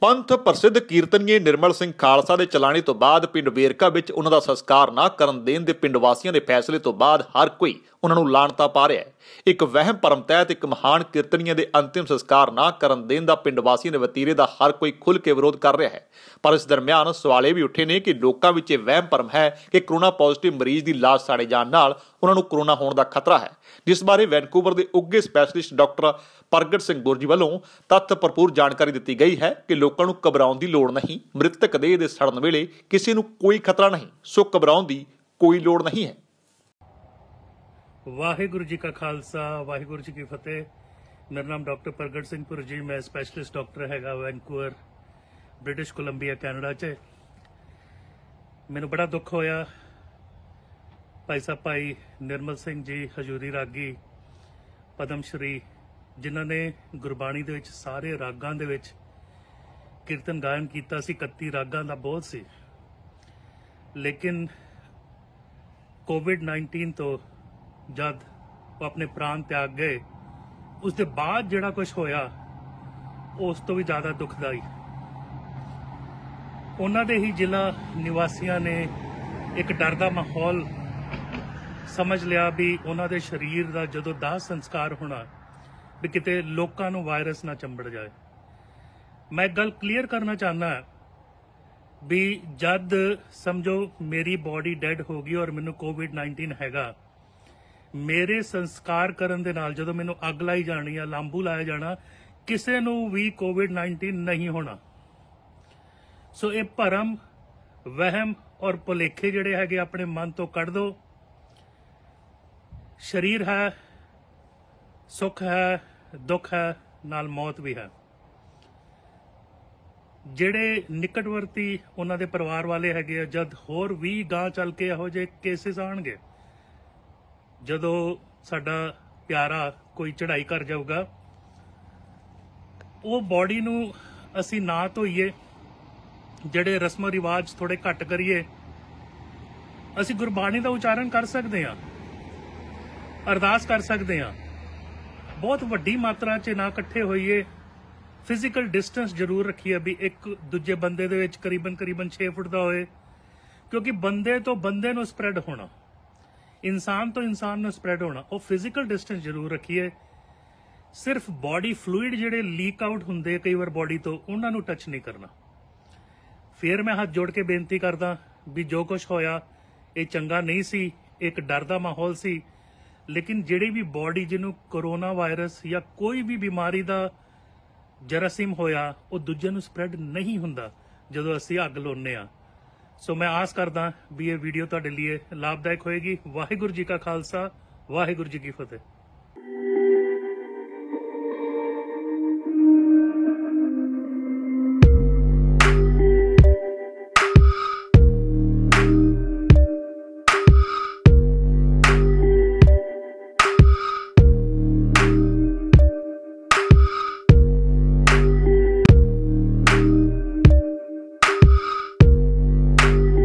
ਪੰਥ ਪ੍ਰਸਿੱਧ ਕੀਰਤਨੀਏ ਨਿਰਮਲ ਸਿੰਘ ਖਾਲਸਾ ਦੇ ਚਲਾਣੇ ਤੋਂ ਬਾਅਦ ਪਿੰਡ ਵੇਰਕਾ ਵਿੱਚ ਉਹਨਾਂ ਦਾ ਸੰਸਕਾਰ ਨਾ ਕਰਨ ਦੇਣ ਦੇ ਪਿੰਡ ਵਾਸੀਆਂ ਦੇ ਫੈਸਲੇ ਤੋਂ ਬਾਅਦ ਹਰ ਕੋਈ ਉਹਨਾਂ ਨੂੰ ਲਾਣਤਾ ਪਾ ਰਿਹਾ ਹੈ ਇੱਕ ਵਹਿਮ ਪਰਮ ਤਹਿਤ ਇੱਕ ਮਹਾਨ ਕੀਰਤਨੀਏ ਦੇ ਅੰਤਿਮ ਸੰਸਕਾਰ ਨਾ ਕਰਨ ਦੇਣ ਦਾ ਪਿੰਡ ਵਾਸੀਆਂ ਦੇ ਵਤੀਰੇ ਦਾ ਹਰ ਕੋਈ ਖੁੱਲ ਕੇ ਵਿਰੋਧ ਕਰ ਰਿਹਾ ਹੈ ਪਰ ਇਸ ਦਰਮਿਆਨ ਸਵਾਲੇ ਵੀ ਉੱਠੇ ਨੇ ਕਿ ਲੋਕਾਂ ਵਿੱਚ ਇਹ ਵਹਿਮ ਪਰਮ ਹੈ ਕਿ ਕਰੋਨਾ ਪੋਜ਼ਿਟਿਵ ਮਰੀਜ਼ ਦੀ ਲਾਸ਼ ਸਾੜੇ ਜਾਣ ਨਾਲ ਉਹਨਾਂ ਨੂੰ ਕਰੋਨਾ ਹੋਣ ਦਾ ਖਤਰਾ ਹੈ ਜਿਸ ਬਾਰੇ ਵੈਨਕੂਵਰ ਦੇ ਉੱਗੇ ਸਪੈਸ਼ਲਿਸਟ ਡਾਕਟਰ ਪ੍ਰਗਟ ਸਿੰਘ ਗੁਰਜੀ ਵੱਲੋਂ ਤੱਥ ਭਰਪੂਰ ਜਾਣਕਾਰੀ ਦਿੱਤੀ ਗਈ ਹੈ ਕਿ ਲੋਕਾਂ ਨੂੰ ਘਬਰਾਉਣ ਦੀ ਲੋੜ ਨਹੀਂ ਮ੍ਰਿਤਕ ਦੇਹ ਦੇ ਸੜਨ ਵੇਲੇ ਕਿਸੇ ਨੂੰ ਕੋਈ ਖਤਰਾ ਨਹੀਂ ਸੋ ਘਬਰਾਉਣ ਦੀ ਕੋਈ ਲੋੜ ਨਹੀਂ ਹੈ ਵਾਹਿਗੁਰੂ ਜੀ ਕਾ ਖਾਲਸਾ ਵਾਹਿਗੁਰੂ ਜੀ ਕੀ ਫਤਿਹ ਮੇਰਾ ਨਾਮ ਡਾਕਟਰ ਪ੍ਰਗਟ ਸਿੰਘ ਪੁਰਜੀ ਮੈਂ ਸਪੈਸ਼ਲਿਸਟ ਡਾਕਟਰ ਹੈਗਾ ਵੈਨਕੂਵਰ ਬ੍ਰਿਟਿਸ਼ ਕੋਲੰਬੀਆ ਕੈਨੇਡਾ 'ਚ ਮੈਨੂੰ ਬੜਾ ਦੁੱਖ ਹੋਇਆ ਭਾਈ ਸਾਹਿਬ ਭਾਈ ਨਿਰਮਲ ਸਿੰਘ ਜੀ ਹਜੂਰੀ ਰਾਗੀ ਪਦਮ ਸ਼੍ਰੀ ਜਿਨ੍ਹਾਂ ਨੇ ਗੁਰਬਾਣੀ ਦੇ ਵਿੱਚ ਸਾਰੇ ਰਾਗਾਂ ਦੇ ਵਿੱਚ ਕੀਰਤਨ ਗਾਇਨ ਕੀਤਾ ਸੀ 31 ਰਾਗਾਂ ਦਾ ਬਹੁਤ ਸੀ ਲੇਕਿਨ ਕੋਵਿਡ-19 ਤੋਂ ਜਦ ਉਹ ਆਪਣੇ ਪ੍ਰਾਣ ਤਿਆਗ ਗਏ ਉਸ ਦੇ ਬਾਅਦ ਜਿਹੜਾ ਕੁਝ ਹੋਇਆ ਉਸ ਤੋਂ ਵੀ ਜ਼ਿਆਦਾ ਦੁਖਦਾਈ ਉਹਨਾਂ ਦੇ ਹੀ ਜ਼ਿਲ੍ਹਾ ਨਿਵਾਸੀਆਂ ਨੇ ਇੱਕ ਡਰ ਦਾ ਮਾਹੌਲ ਸਮਝ ਲਿਆ ਵੀ ਉਹਨਾਂ ਦੇ ਸਰੀਰ ਦਾ ਜਦੋਂ ਦਾਹ ਸੰਸਕਾਰ ਹੋਣਾ ਵੀ ਕਿਤੇ ਲੋਕਾਂ ਨੂੰ ਵਾਇਰਸ ਨਾ ਚੰਬੜ ਜਾਏ ਮੈਂ ਗੱਲ ਕਲੀਅਰ ਕਰਨਾ ਚਾਹੁੰਦਾ ਵੀ ਜਦ ਸਮਝੋ ਮੇਰੀ ਬਾਡੀ ਡੈਡ ਹੋ ਗਈ ਔਰ ਮੈਨੂੰ ਕੋਵਿਡ-19 ਹੈਗਾ ਮੇਰੇ ਸੰਸਕਾਰ ਕਰਨ ਦੇ ਨਾਲ ਜਦੋਂ ਮੈਨੂੰ ਅੱਗ ਲਾਈ ਜਾਣੀ ਆ ਲਾਂਬੂ ਲਾਇਆ ਜਾਣਾ ਕਿਸੇ ਨੂੰ ਵੀ ਕੋਵਿਡ-19 ਨਹੀਂ ਹੋਣਾ ਸੋ ਇਹ ਭਰਮ ਵਹਿਮ ਔਰ ਭੁਲੇਖੇ ਜਿਹੜੇ ਹੈਗੇ ਆਪਣੇ ਮਨ ਤੋਂ ਕੱਢ ਦਿਓ ਸਰੀਰ ਹੈ ਸੁਖ ਹੈ ਦੁੱਖ ਹੈ ਨਾਲ ਮੌਤ ਵੀ ਹੈ ਜਿਹੜੇ ਨਿਕਟਵਰਤੀ ਉਹਨਾਂ ਦੇ ਪਰਿਵਾਰ ਵਾਲੇ ਹੈਗੇ ਆ ਜਦ ਹੋਰ ਵੀ ਗਾਂ ਚੱਲ ਕੇ ਇਹੋ ਜਿਹੇ ਕੇਸਿਸ ਆਣਗੇ ਜਦੋਂ ਸਾਡਾ ਪਿਆਰਾ ਕੋਈ ਚੜ੍ਹਾਈ ਕਰ ਜਾਊਗਾ ਉਹ ਬਾਡੀ ਨੂੰ ਅਸੀਂ ਨਾ ਧੋਈਏ ਜਿਹੜੇ ਰਸਮ ਰਿਵਾਜ ਥੋੜੇ ਘੱਟ ਕਰੀਏ ਅਸੀਂ ਗੁਰਬਾਣੀ ਦਾ ਉਚਾਰਨ ਕਰ ਸਕਦੇ ਆ ਅਰਦਾਸ ਕਰ ਸਕਦੇ ਹਾਂ ਬਹੁਤ ਵੱਡੀ ਮਾਤਰਾ 'ਚ ਨਾ ਇਕੱਠੇ ਹੋਈਏ ਫਿਜ਼ੀਕਲ ਡਿਸਟੈਂਸ ਜ਼ਰੂਰ ਰੱਖੀਏ ਵੀ ਇੱਕ ਦੂਜੇ ਬੰਦੇ ਦੇ ਵਿੱਚ ਕਰੀਬਨ ਕਰੀਬਨ 6 ਫੁੱਟ ਦਾ ਹੋਏ ਕਿਉਂਕਿ ਬੰਦੇ ਤੋਂ ਬੰਦੇ ਨੂੰ ਸਪਰੈਡ ਹੋਣਾ ਇਨਸਾਨ ਤੋਂ ਇਨਸਾਨ ਨੂੰ ਸਪਰੈਡ ਹੋਣਾ ਉਹ ਫਿਜ਼ੀਕਲ ਡਿਸਟੈਂਸ ਜ਼ਰੂਰ ਰੱਖੀਏ ਸਿਰਫ ਬਾਡੀ ਫਲੂਇਡ ਜਿਹੜੇ ਲੀਕ ਆਊਟ ਹੁੰਦੇ ਕਈ ਵਾਰ ਬਾਡੀ ਤੋਂ ਉਹਨਾਂ ਨੂੰ ਟੱਚ ਨਹੀਂ ਕਰਨਾ ਫਿਰ ਮੈਂ ਹੱਥ ਜੋੜ ਕੇ ਬੇਨਤੀ ਕਰਦਾ ਵੀ ਜੋ ਕੁਝ ਹੋਇਆ ਇਹ ਚੰਗਾ ਨਹੀਂ ਸੀ ਇੱਕ ਡਰ ਦਾ ਮਾਹੌਲ ਸੀ ਲੇਕਿਨ ਜਿਹੜੀ ਵੀ ਬਾਡੀ ਜਿਹਨੂੰ ਕਰੋਨਾ ਵਾਇਰਸ ਜਾਂ ਕੋਈ ਵੀ ਬਿਮਾਰੀ ਦਾ ਜਰਸਿਮ ਹੋਇਆ ਉਹ ਦੂਜੇ ਨੂੰ ਸਪਰੈਡ ਨਹੀਂ ਹੁੰਦਾ ਜਦੋਂ ਅਸੀਂ ਅੱਗ ਲਾਉਂਦੇ ਆ ਸੋ ਮੈਂ ਆਸ ਕਰਦਾ ਵੀ ਇਹ ਵੀਡੀਓ ਤੁਹਾਡੇ ਲਈ ਲਾਭਦਾਇਕ ਹੋਏਗੀ ਵਾਹਿਗੁਰੂ ਜੀ ਕਾ ਖਾਲਸਾ ਵਾਹਿਗੁਰੂ ਜੀ ਕੀ ਫਤਿਹ